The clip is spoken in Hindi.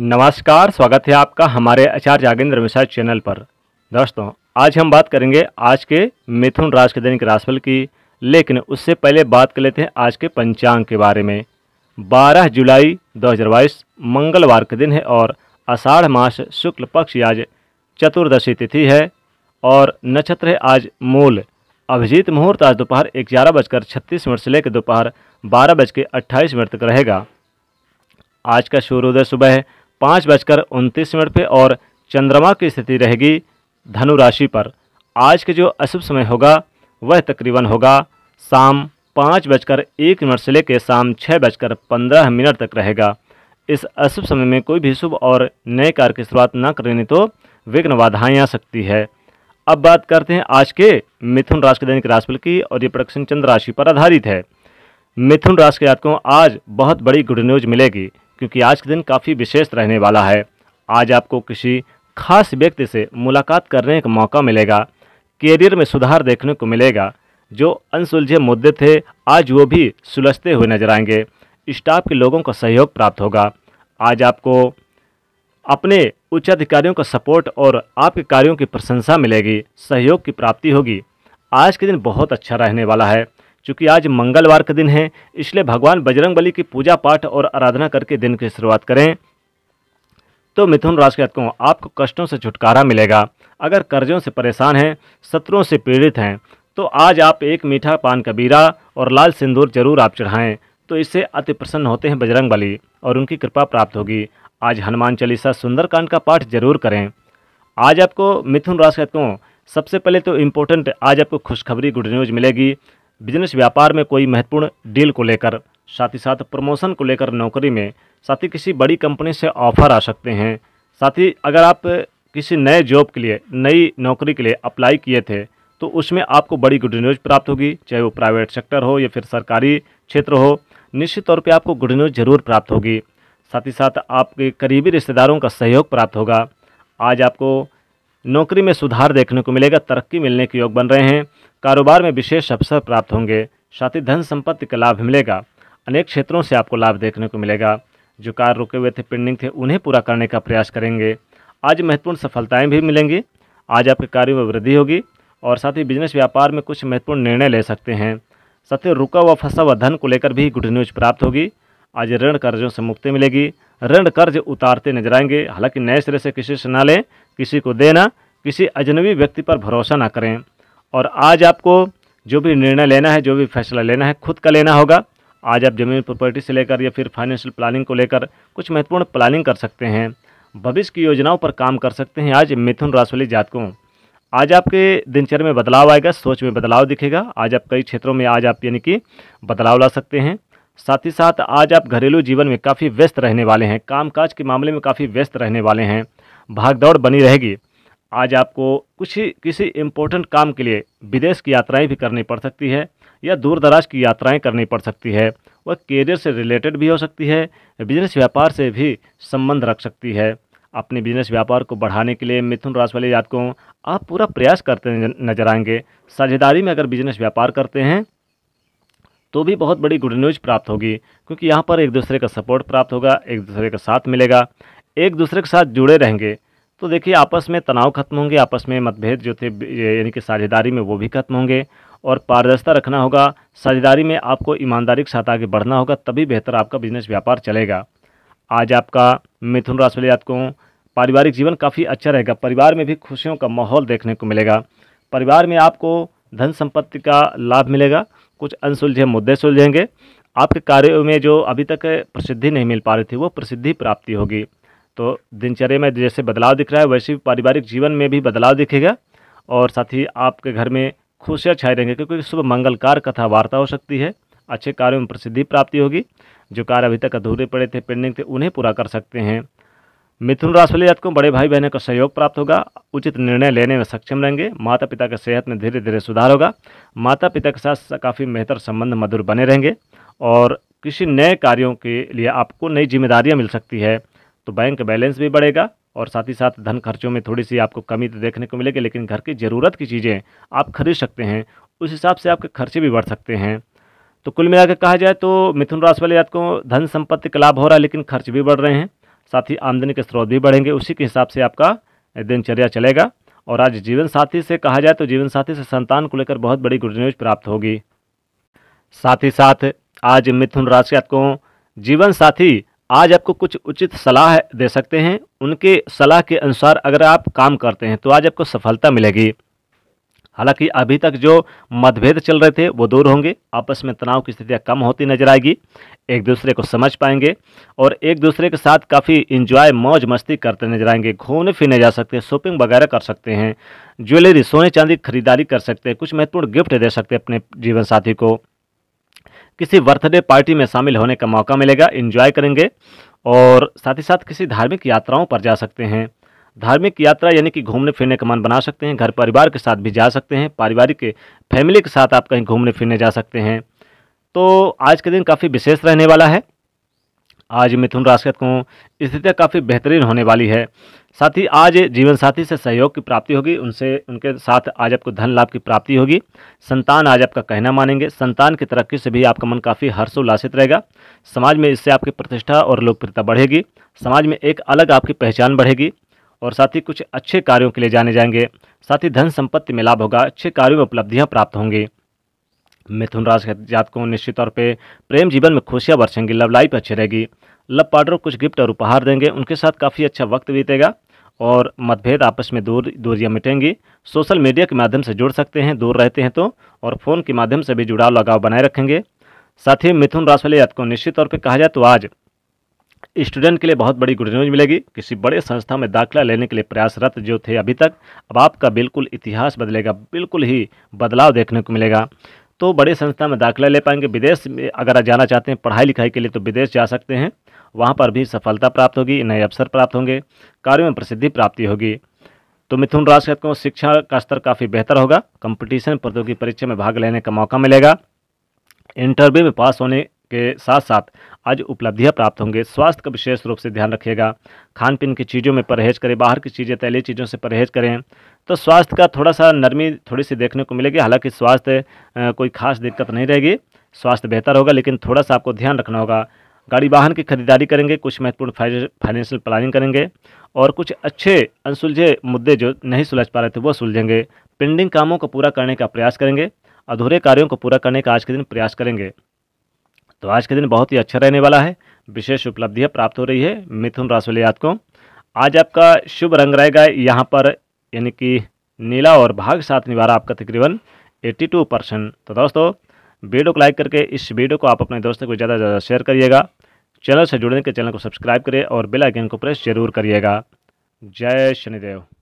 नमस्कार स्वागत है आपका हमारे आचार्य जागेंद्र मिश्रा चैनल पर दोस्तों आज हम बात करेंगे आज के मिथुन राश के दैनिक राशिफल की लेकिन उससे पहले बात कर लेते हैं आज के पंचांग के बारे में 12 जुलाई 2022 मंगलवार के दिन है और आषाढ़ मास शुक्ल पक्ष आज चतुर्दशी तिथि है और नक्षत्र है आज मूल अभिजीत मुहूर्त आज दोपहर ग्यारह बजकर छत्तीस मिनट से लेकर दोपहर बारह बज के अट्ठाईस मिनट तक रहेगा आज का सूर्योदय सुबह है पाँच बजकर उनतीस मिनट पर और चंद्रमा की स्थिति रहेगी धनु राशि पर आज के जो अशुभ समय होगा वह तकरीबन होगा शाम पाँच बजकर एक मिनट से लेकर शाम छः बजकर पंद्रह मिनट तक रहेगा इस अशुभ समय में कोई भी शुभ और नए कार्य की शुरुआत न करें तो विघ्न बाधाएँ आ सकती है अब बात करते हैं आज के मिथुन राशि के दैनिक राशिफल की और ये प्रोडक्शन चंद्र राशि पर आधारित है मिथुन राशि के जातकों आज बहुत बड़ी गुड न्यूज मिलेगी क्योंकि आज का दिन काफ़ी विशेष रहने वाला है आज आपको किसी खास व्यक्ति से मुलाकात करने का मौका मिलेगा कैरियर में सुधार देखने को मिलेगा जो अनसुलझे मुद्दे थे आज वो भी सुलझते हुए नजर आएंगे स्टाफ के लोगों का सहयोग प्राप्त होगा आज आपको अपने उच्च अधिकारियों का सपोर्ट और आपके कार्यों की प्रशंसा मिलेगी सहयोग की प्राप्ति होगी आज के दिन बहुत अच्छा रहने वाला है चूँकि आज मंगलवार का दिन है इसलिए भगवान बजरंगबली की पूजा पाठ और आराधना करके दिन की शुरुआत करें तो मिथुन राशि के कहूँ आपको कष्टों से छुटकारा मिलेगा अगर कर्जों से परेशान हैं शत्रुओं से पीड़ित हैं तो आज आप एक मीठा पान कबीरा और लाल सिंदूर जरूर आप चढ़ाएं तो इससे अति प्रसन्न होते हैं बजरंग बली और उनकी कृपा प्राप्त होगी आज हनुमान चालीसा सुंदरकांड का पाठ जरूर करें आज आपको मिथुन राशि जातकों सबसे पहले तो इम्पोर्टेंट आज आपको खुशखबरी गुड न्यूज़ मिलेगी बिजनेस व्यापार में कोई महत्वपूर्ण डील को लेकर साथ ही साथ प्रमोशन को लेकर नौकरी में साथ ही किसी बड़ी कंपनी से ऑफर आ सकते हैं साथ ही अगर आप किसी नए जॉब के लिए नई नौकरी के लिए अप्लाई किए थे तो उसमें आपको बड़ी गुड न्यूज़ प्राप्त होगी चाहे वो प्राइवेट सेक्टर हो या फिर सरकारी क्षेत्र हो निश्चित तौर पे आपको गुड न्यूज़ जरूर प्राप्त होगी साथ ही साथ आपके करीबी रिश्तेदारों का सहयोग प्राप्त होगा आज आपको नौकरी में सुधार देखने को मिलेगा तरक्की मिलने के योग बन रहे हैं कारोबार में विशेष अवसर प्राप्त होंगे साथ ही धन संपत्ति का लाभ मिलेगा अनेक क्षेत्रों से आपको लाभ देखने को मिलेगा जो कार्य रुके हुए थे पेंडिंग थे उन्हें पूरा करने का प्रयास करेंगे आज महत्वपूर्ण सफलताएं भी मिलेंगी आज आपके कार्यों में वृद्धि होगी और साथ ही बिजनेस व्यापार में कुछ महत्वपूर्ण निर्णय ले सकते हैं साथ ही रुका हुआ फंसा हुआ धन को लेकर भी गुड न्यूज प्राप्त होगी आज ऋण कर्जों से मुक्ति मिलेगी ऋण कर्ज उतारते नजर आएंगे हालांकि नए सिरे से किसी से ना लें किसी को देना किसी अजनबी व्यक्ति पर भरोसा ना करें और आज आपको जो भी निर्णय लेना है जो भी फैसला लेना है खुद का लेना होगा आज आप जमीन प्रॉपर्टी से लेकर या फिर फाइनेंशियल प्लानिंग को लेकर कुछ महत्वपूर्ण प्लानिंग कर सकते हैं भविष्य की योजनाओं पर काम कर सकते हैं आज मिथुन राशि वाले जातकों आज आपके दिनचर्या में बदलाव आएगा सोच में बदलाव दिखेगा आज आप कई क्षेत्रों में आज आप यानी कि बदलाव ला सकते हैं साथ ही साथ आज आप घरेलू जीवन में काफ़ी व्यस्त रहने वाले हैं कामकाज के मामले में काफ़ी व्यस्त रहने वाले हैं भागदौड़ बनी रहेगी आज आपको कुछ किसी इम्पोर्टेंट काम के लिए विदेश की यात्राएं भी करनी पड़ सकती है या दूर दराज की यात्राएं करनी पड़ सकती है वह करियर से रिलेटेड भी हो सकती है बिजनेस व्यापार से भी संबंध रख सकती है अपने बिजनेस व्यापार को बढ़ाने के लिए मिथुन राशि वाले जातकों आप पूरा प्रयास करते नजर आएंगे साझेदारी में अगर बिजनेस व्यापार करते हैं तो भी बहुत बड़ी गुड न्यूज़ प्राप्त होगी क्योंकि यहाँ पर एक दूसरे का सपोर्ट प्राप्त होगा एक दूसरे का साथ मिलेगा एक दूसरे के साथ जुड़े रहेंगे तो देखिए आपस में तनाव खत्म होंगे आपस में मतभेद जो थे यानी कि साझेदारी में वो भी खत्म होंगे और पारदर्शिता रखना होगा साझेदारी में आपको ईमानदारी के साथ आगे बढ़ना होगा तभी बेहतर आपका बिजनेस व्यापार चलेगा आज आपका मिथुन राशि वाले जातकों पारिवारिक जीवन काफ़ी अच्छा रहेगा परिवार में भी खुशियों का माहौल देखने को मिलेगा परिवार में आपको धन संपत्ति का लाभ मिलेगा कुछ अनसुलझे मुद्दे सुलझेंगे आपके कार्यों में जो अभी तक प्रसिद्धि नहीं मिल पा रही थी वो प्रसिद्धि प्राप्ति होगी तो दिनचर्या में जैसे बदलाव दिख रहा है वैसे पारिवारिक जीवन में भी बदलाव दिखेगा और साथ ही आपके घर में खुशियाँ छाई रहेंगे क्योंकि शुभ मंगलकार कथा वार्ता हो सकती है अच्छे कार्यों में प्रसिद्धि प्राप्ति होगी जो कार्य अभी तक अधूरे पड़े थे पेंडिंग थे उन्हें पूरा कर सकते हैं मिथुन राशि वाले जातकों बड़े भाई बहनों का सहयोग प्राप्त होगा उचित निर्णय लेने में सक्षम रहेंगे माता पिता के सेहत में धीरे धीरे सुधार होगा माता पिता के साथ काफ़ी बेहतर संबंध मधुर बने रहेंगे और किसी नए कार्यों के लिए आपको नई जिम्मेदारियाँ मिल सकती है तो बैंक बैलेंस भी बढ़ेगा और साथ ही साथ धन खर्चों में थोड़ी सी आपको कमी तो देखने को मिलेगी लेकिन घर की ज़रूरत की चीज़ें आप खरीद सकते हैं उस हिसाब से आपके खर्चे भी बढ़ सकते हैं तो कुल मिलाकर कहा जाए तो मिथुन राशि वाले जातकों धन संपत्ति का लाभ हो रहा है लेकिन खर्च भी बढ़ रहे हैं साथ ही आमदनी के स्रोत भी बढ़ेंगे उसी के हिसाब से आपका दिनचर्या चलेगा और आज जीवन साथी से कहा जाए तो जीवन साथी से संतान को लेकर बहुत बड़ी गुड न्यूज प्राप्त होगी साथ ही साथ आज मिथुन राशि आपको जीवन साथी आज आपको कुछ उचित सलाह दे सकते हैं उनके सलाह के अनुसार अगर आप काम करते हैं तो आज आपको सफलता मिलेगी हालांकि अभी तक जो मतभेद चल रहे थे वो दूर होंगे आपस में तनाव की स्थितियाँ कम होती नजर आएगी एक दूसरे को समझ पाएंगे और एक दूसरे के साथ काफ़ी इंजॉय मौज मस्ती करते नजर आएंगे घूमने फिरने जा सकते हैं शॉपिंग वगैरह कर सकते हैं ज्वेलरी सोने चांदी खरीदारी कर सकते हैं कुछ महत्वपूर्ण गिफ्ट दे सकते हैं अपने जीवन साथी को किसी बर्थडे पार्टी में शामिल होने का मौका मिलेगा इन्जॉय करेंगे और साथ ही साथ किसी धार्मिक यात्राओं पर जा सकते हैं धार्मिक यात्रा यानी कि घूमने फिरने का मन बना सकते हैं घर परिवार के साथ भी जा सकते हैं पारिवारिक फैमिली के साथ आप कहीं घूमने फिरने जा सकते हैं तो आज के दिन काफ़ी विशेष रहने वाला है आज मिथुन राशि को स्थितियाँ काफ़ी बेहतरीन होने वाली है साथ ही आज जीवन साथी से सहयोग की प्राप्ति होगी उनसे उनके साथ आज आपको धन लाभ की प्राप्ति होगी संतान आज आपका कहना मानेंगे संतान की तरक्की से भी आपका मन काफ़ी हर्षोल्लासित रहेगा समाज में इससे आपकी प्रतिष्ठा और लोकप्रियता बढ़ेगी समाज में एक अलग आपकी पहचान बढ़ेगी और साथ ही कुछ अच्छे कार्यों के लिए जाने जाएंगे साथ ही धन संपत्ति में लाभ होगा अच्छे कार्यों में उपलब्धियाँ प्राप्त होंगी मिथुन राशि के जातकों निश्चित तौर पर प्रेम जीवन में खुशियाँ बरसेंगी लव लाइफ अच्छी रहेगी लव पार्टनर कुछ गिफ्ट और उपहार देंगे उनके साथ काफ़ी अच्छा वक्त बीतेगा और मतभेद आपस में दूर दूरियाँ मिटेंगी सोशल मीडिया के माध्यम से जुड़ सकते हैं दूर रहते हैं तो और फ़ोन के माध्यम से भी जुड़ाव लगाव बनाए रखेंगे साथ ही मिथुन राशि वाले जातकों निश्चित तौर पर कहा जाए तो आज स्टूडेंट के लिए बहुत बड़ी गुड न्यूज़ मिलेगी किसी बड़े संस्था में दाखिला लेने के लिए प्रयासरत जो थे अभी तक अब आपका बिल्कुल इतिहास बदलेगा बिल्कुल ही बदलाव देखने को मिलेगा तो बड़े संस्था में दाखिला ले पाएंगे विदेश में अगर आप जाना चाहते हैं पढ़ाई लिखाई के लिए तो विदेश जा सकते हैं वहाँ पर भी सफलता प्राप्त होगी नए अवसर प्राप्त होंगे कार्यों में प्रसिद्धि प्राप्ति होगी तो मिथुन राशि को शिक्षा का स्तर काफ़ी बेहतर होगा कंपटीशन प्रतियोगी परीक्षा में भाग लेने का मौका मिलेगा इंटरव्यू में पास होने के साथ साथ आज उपलब्धियां प्राप्त होंगे स्वास्थ्य का विशेष रूप से ध्यान रखिएगा खान पीन की चीज़ों में परहेज करें बाहर की चीज़ें तैली चीज़ों से परहेज करें तो स्वास्थ्य का थोड़ा सा नरमी थोड़ी सी देखने को मिलेगी हालांकि स्वास्थ्य कोई खास दिक्कत नहीं रहेगी स्वास्थ्य बेहतर होगा लेकिन थोड़ा सा आपको ध्यान रखना होगा गाड़ी वाहन की खरीदारी करेंगे कुछ महत्वपूर्ण फाइनेंशियल प्लानिंग करेंगे और कुछ अच्छे अनसुलझे मुद्दे जो नहीं सुलझ पा रहे थे वो सुलझेंगे पेंडिंग कामों को पूरा करने का प्रयास करेंगे अधूरे कार्यों को पूरा करने का आज के दिन प्रयास करेंगे तो आज का दिन बहुत ही अच्छा रहने वाला है विशेष उपलब्धियाँ प्राप्त हो रही है मिथुन राशि वाले जातकों आज आपका शुभ रंग रहेगा यहाँ पर यानी कि नीला और भाग साथ निवारा आपका तकरीबन 82 परसेंट तो दोस्तों वीडियो को लाइक करके इस वीडियो को आप अपने दोस्तों को ज़्यादा से ज़्यादा शेयर करिएगा चैनल से जुड़ने के चैनल को सब्सक्राइब करें और बेल आइकन को प्रेस जरूर करिएगा जय शनिदेव